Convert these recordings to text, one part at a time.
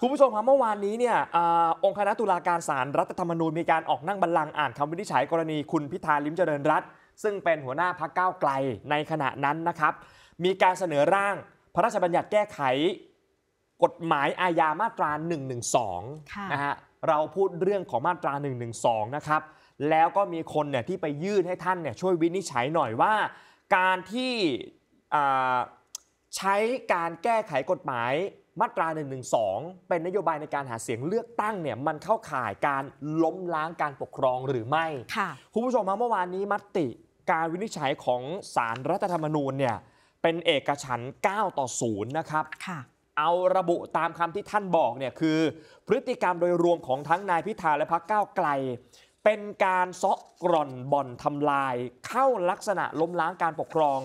คุณผู้ชมครับเมื่อวานนี้เนี่ยอองค์คณะตุลาการศาลรรัฐธรรมนูญมีการออกนั่งบัลลังก์อ่านคำวินิจฉัยกรณีคุณพิธาลิมเจริญรัตซึ่งเป็นหัวหน้าพักก้าวไกลในขณะนั้นนะครับ มีการเสนอร่างพระราชบัญญัติแก้ไขกฎหมายอาญามาตรา1นึนะฮะเราพูดเรื่องของมาตรา1นึนะครับแล้วก็มีคนเนี่ยที่ไปยื่นให้ท่านเนี่ยช่วยวินิจฉัยหน่อยว่า การที่ใช้การแก้ไขกฎหมายมาตรา1นึเป็นนโยบายในการหาเสียงเลือกตั้งเนี่ยมันเข้าข่ายการล้มล้างการปกครองหรือไม่คุณผู้ชมเมื่อวานนี้มติการวินิจฉัยของสารรัฐธรรมนูญเนี่ย เป็นเอกฉัน9ต่อ 0 นะครับค่ะ เอาระบุตามคำที่ท่านบอกเนี่ยคือ พฤติกรรมโดยรวมของทั้งนายพิธาและพรรคก้าวไกล เป็นการซาะกร่อนบ่อนทำลาย เข้าลักษณะล้มล้างการปกครอง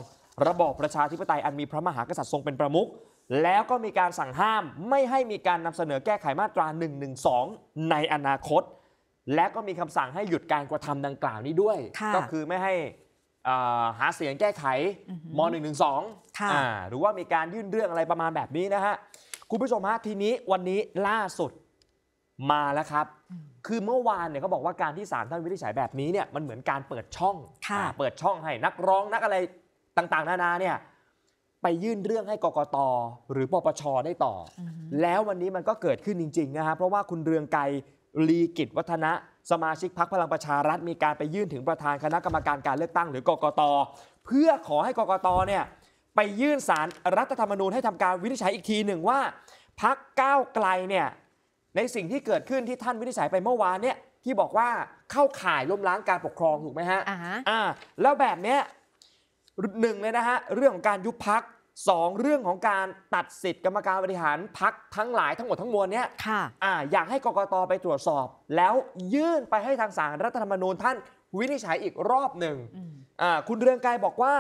ระบอบประชาธิปไตยอันมีพระมหากษัตริย์ทรงเป็นประมุขแล้วก็มีการสั่งห้ามไม่ให้มีการนำเสนอแก้ไขมาตรา 112 ในอนาคต และก็มีคำสั่งให้หยุดการกระทำดังกล่าวนี้ด้วย ก็คือไม่ให้หาเสียงแก้ไขม .112 หรือว่ามีการยื่นเรื่องอะไรประมาณแบบนี้นะฮะ คุณผู้ชมฮะทีนี้วันนี้ล่าสุดมาแล้วครับ คือเมื่อวานเนี่ยเขาบอกว่าการที่ศาลท่านวินิจฉัยแบบนี้เนี่ยมันเหมือนการเปิดช่อง เปิดช่องให้นักร้องนักอะไรต่างๆนานาเนี่ยไปยื่นเรื่องให้กกตหรือปปช ได้ต่ออแล้ววันนี้มันก็เกิดขึ้นจริงๆนะฮะเพราะว่าคุณเรืองไกรลีกิจวัฒนะ สมาชิกพักพลังประชารัฐ มีการไปยื่นถึงประธานคณะกรรมการการเลือกตั้งหรือกกตเพื่อขอให้กกตเนี่ยไปยื่นสารรัฐธรรมนูญให้ทำการวินิจฉัยอีกทีหนึ่งว่า พักก้าวไกลเนี่ยในสิ่งที่เกิดขึ้นที่ท่านวินิจฉัยไปเมื่อวานเนี่ยที่บอกว่าเข้าข่ายล้มล้างการปกครองถูกไหมฮะอ่าแล้วแบบเนี้ยหนึ่งเลยนะฮะเรื่องของการยุบพัก2 เรื่องของการตัดสิทธิ์กรรมการบริหารพักทั้งหลายทั้งหมดทั้งมวลเนี่ยค่ะอ่าอยากให้กกตไปตรวจสอบ แล้วยื่นไปให้ทางสารรัฐธรรมนูญท่านวินิจฉัยอีกรอบหนึ่งอ่าคุณเรืองไกรบอกว่า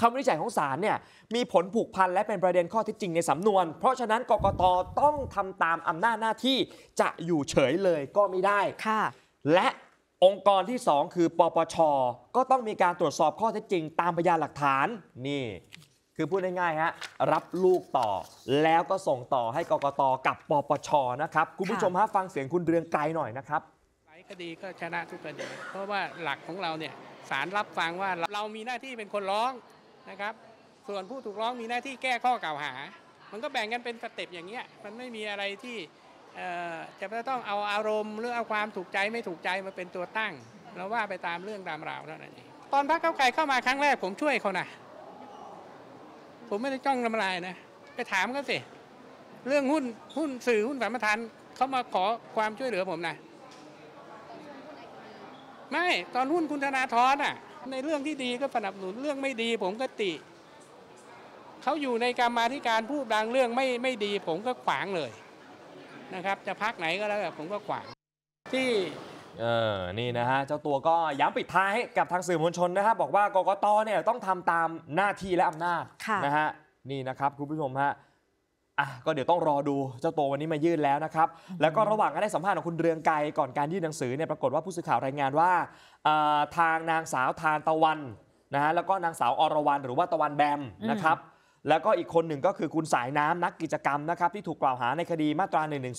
คำวินิจฉัยของศาลเนี่ย มีผลผูกพันและเป็นประเด็นข้อเท็จจริงในสำนวน เพราะฉะนั้นกกตต้องทำตามอำนาจหน้าที่จะอยู่เฉยเลยก็ไม่ได้ ค่ะ และองค์กรที่ 2 คือปปช ก็ต้องมีการตรวจสอบข้อเท็จจริง ตามพยานหลักฐานนี่คือพูดง่ายๆฮะรับลูกต่อแล้วก็ส่งต่อให้กกตกับปปชนะครับคุณผู้ชมฮะฟังเสียงคุณเรืองไกลหน่อยนะครับหลคดีก็ชนะทุกคดีเพราะว่าหลักของเราเนี่ยศาลรับฟังว่าเรามีหน้าที่เป็นคนร้องนะครับส่วนผู้ถูกร้องมีหน้าที่แก้ข้อกล่าวหา มันก็แบ่งกันเป็นสเต็ปอย่างเงี้ยมันไม่มีอะไรที่จะต้องเอาอารมณ์หรือเอาความถูกใจไม่ถูกใจมาเป็นตัวตั้งเราว่าไปตามเรื่องตามราวเท่านั้นเองตอนพักเก้าไกลเข้ามาครั้งแรกผมช่วยเขานะผมไม่ได้จ้องทำลายนะไปถามเขาสิเรื่องหุ้นหุ้นสื่อหุ้นสามปธานเขามาขอความช่วยเหลือผมนะไม่ตอนหุ้นคุณธนาธรอ่ะ ในเรื่องที่ดีก็สนับสนุนเรื่องไม่ดี ผมก็ติเขาอยู่ในกรรมาธิการพูดดังเรื่องไม่ไม่ดีผมก็ขวางเลย นะครับจะพักไหนก็แล้วแต่ผมก็ขวาง ที่เออนี่นะฮะเจ้าตัวก็ย้ำปิดท้ายกับทางสื่อมวลชนนะครับบอกว่ากกตเนี่ยต้องทำตามหน้าที่และอำนาจนะฮะนี่นะครับคุณผู้ชมฮะอ่ะก็เดี๋ยวต้องรอดูเจ้าตัววันนี้มายื่นแล้วนะครับแล้วก็ระหว่างการได้สัมภาษณ์ของคุณเรืองไกรก่อนการยื่นหนังสือเนี่ยปรากฏว่าผู้สื่อข่าวรายงานว่าทางนางสาวทานตะวันนะฮะแล้วก็นางสาวอรวรันหรือว่าตะวันแบมนะครับแล้วก็อีกคนหนึ่งก็คือคุณสายน้ำนักกิจกรรมนะครับที่ถูกกล่าวหาในคดีมาตรา1นึ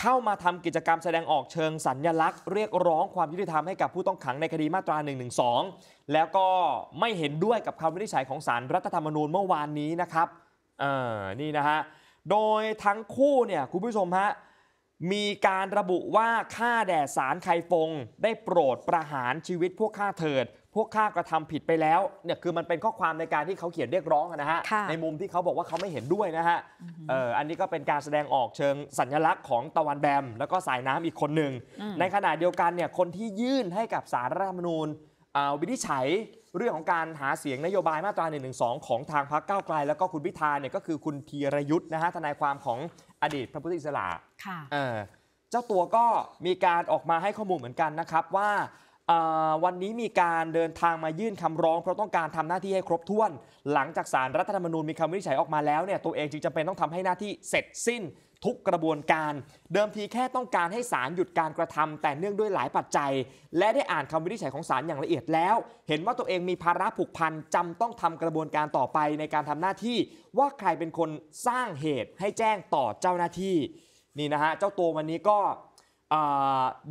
เข้ามาทำกิจกรรมแสดงออกเชิงสัญญลักษณ์ เรียกร้องความยุติธรรมให้กับผู้ต้องขังในคดีมาตรา1นึแล้วก็ไม่เห็นด้วยกับคำวินิจฉัยของศาลรรัฐธรรมนูญเมื่อวานนี้นะครับเออนี่นะฮะ โดยทั้งคู่เนี่ย คุณผู้ชมฮะ มีการระบุว่าข้าแด่สารไครฟง ได้โปรดประหารชีวิตพวกข้าเถิดพวกข้ากระทำผิดไปแล้วเนี่ยคือมันเป็นข้อความในการที่เขาเขียนเรียกร้องนะฮะ ในมุมที่เขาบอกว่าเขาไม่เห็นด้วยนะฮะอออันนี้ก็เป็นการแสดงออกเชิงสัญลักษณ์ของตะวันแบม แล้วก็สายน้ำอีกคนหนึ่งในขณะเดียวกันเนี่ยคนที่ยื่นให้กับสารรัฐมนูญวินิจฉัยเรื่องของการหาเสียงนโยบายมาตรา1นึของทางพรรคก้าวไกล แล้วก็คุณพิธาเนี่ยก็คือคุณธีรยุทธ์นะฮะทนายความของอดีตพระพุทธอิสระค่ะเออเจ้าตัวก็มีการออกมาให้ข้อมูลเหมือนกันนะครับว่าวันนี้มีการเดินทางมายื่นคำร้องเพราะต้องการทำหน้าที่ให้ครบถ้วน หลังจากสารรัฐธรรมนูญมีคำวินิจฉัยออกมาแล้วเนี่ยตัวเองจึงจำเป็นต้องทำให้หน้าที่เสร็จสิ้นทุกกระบวนการ เดิมทีแค่ต้องการให้สารหยุดการกระทำ แต่เนื่องด้วยหลายปัจจัย และได้อ่านคำวินิจฉัยของสารอย่างละเอียดแล้ว เห็นว่าตัวเองมีภาระผูกพันจำต้องทำกระบวนการต่อไปในการทำหน้าที่ ว่าใครเป็นคนสร้างเหตุให้แจ้งต่อเจ้าหน้าที่นี่นะฮะเจ้าตัววันนี้ก็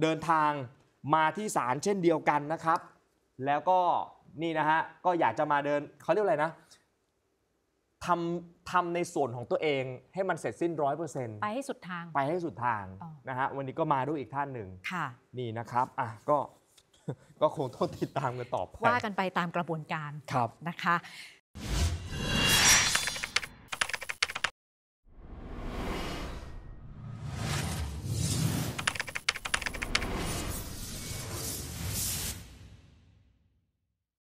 เดินทางมาที่ศาลเช่นเดียวกันนะครับ แล้วก็นี่นะฮะก็อยากจะมาเดิน เขาเรียกอะไรนะทำทำในส่วนของตัวเองให้มันเสร็จสิ้นร้อยเปอร์เซ็นต์ไปให้สุดทางไปให้สุดทางนะฮะวันนี้ก็มาด้วยอีกท่านหนึ่งค่ะ นี่นะครับอ่ะก็ก็คงต้องติดตามกันต่อไปว่ากันไปตามกระบวนการครับนะคะ